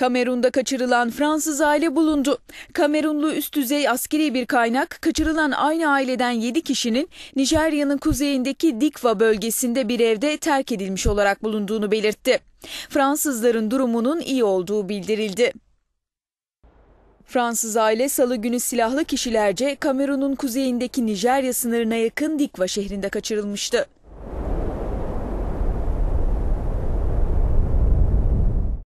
Kamerun'da kaçırılan Fransız aile bulundu. Kamerunlu üst düzey askeri bir kaynak kaçırılan aynı aileden 7 kişinin Nijerya'nın kuzeyindeki Dikva bölgesinde bir evde terk edilmiş olarak bulunduğunu belirtti. Fransızların durumunun iyi olduğu bildirildi. Fransız aile salı günü silahlı kişilerce Kamerun'un kuzeyindeki Nijerya sınırına yakın Dikva şehrinde kaçırılmıştı.